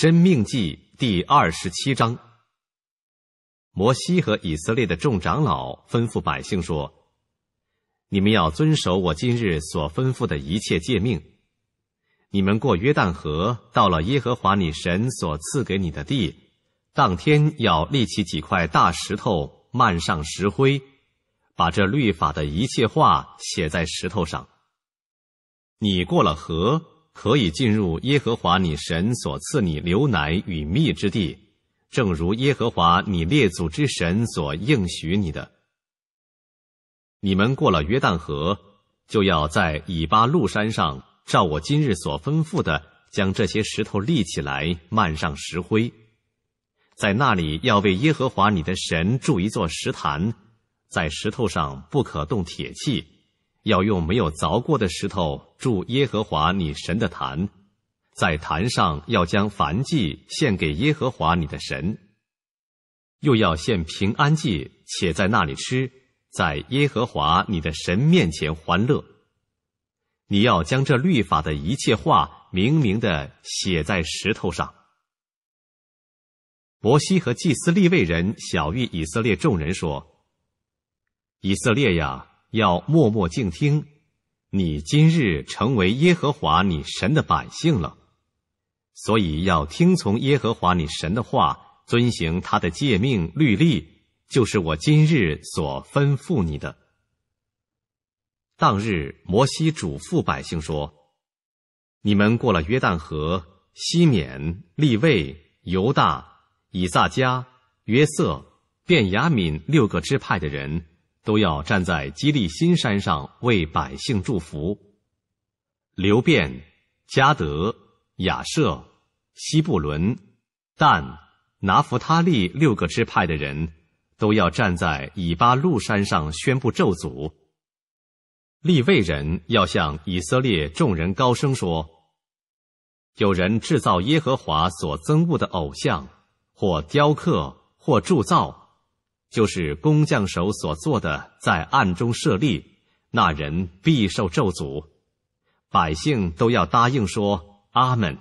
《申命记》第二十七章，摩西和以色列的众长老吩咐百姓说：“你们要遵守我今日所吩咐的一切诫命。你们过约旦河，到了耶和华你神所赐给你的地，当天要立起几块大石头，漫上石灰，把这律法的一切话写在石头上。你过了河。”可以进入耶和华你神所赐你流奶与蜜之地，正如耶和华你列祖之神所应许你的。你们过了约旦河，就要在以巴路山上照我今日所吩咐的，将这些石头立起来，漫上石灰。在那里要为耶和华你的神筑一座石坛，在石头上不可动铁器。要用没有凿过的石头筑耶和华你神的坛，在坛上要将凡祭献给耶和华你的神，又要献平安祭，且在那里吃，在耶和华你的神面前欢乐。你要将这律法的一切话，明明的写在石头上。摩西和祭司利未人晓谕以色列众人说：“以色列呀！”要默默静听，你今日成为耶和华你神的百姓了，所以要听从耶和华你神的话，遵行他的诫命律例，就是我今日所吩咐你的。当日摩西嘱咐百姓说：“你们过了约旦河西缅利未犹大以萨迦约瑟便雅敏六个支派的人。”都要站在基利新山上为百姓祝福。刘辩、加德、雅舍、西布伦、但、拿弗他利六个支派的人都要站在以巴路山上宣布咒诅。立位人要向以色列众人高声说：“有人制造耶和华所憎恶的偶像，或雕刻，或铸造。”就是工匠手所做的，在暗中设立，那人必受咒诅；百姓都要答应说阿门。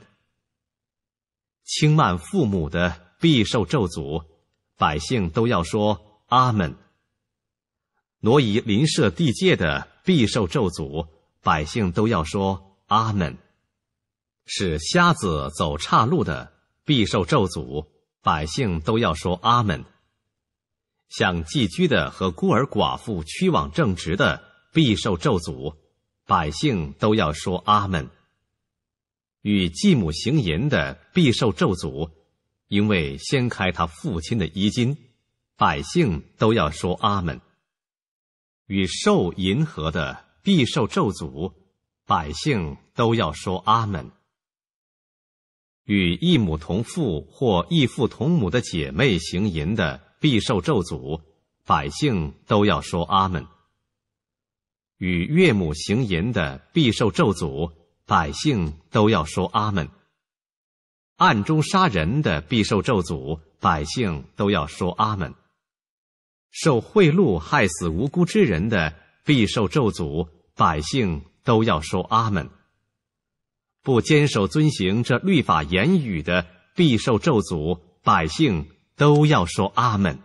轻慢父母的，必受咒诅；百姓都要说阿门。挪移邻舍地界的，必受咒诅；百姓都要说阿门。使瞎子走岔路的，必受咒诅；百姓都要说阿门。向寄居的和孤儿寡妇屈枉正直的，必受咒诅；百姓都要说阿门。与继母行淫的，必受咒诅，因为掀开他父亲的衣襟；百姓都要说阿门。与受淫合的，必受咒诅；百姓都要说阿门。与异母同父或异父同母的姐妹行淫的。必受咒诅，百姓都要说阿门。与岳母行淫的必受咒诅，百姓都要说阿门。暗中杀人的必受咒诅，百姓都要说阿门。受贿赂害死无辜之人的必受咒诅，百姓都要说阿门。不坚守遵行这律法言语的必受咒诅，百姓。都要说阿门。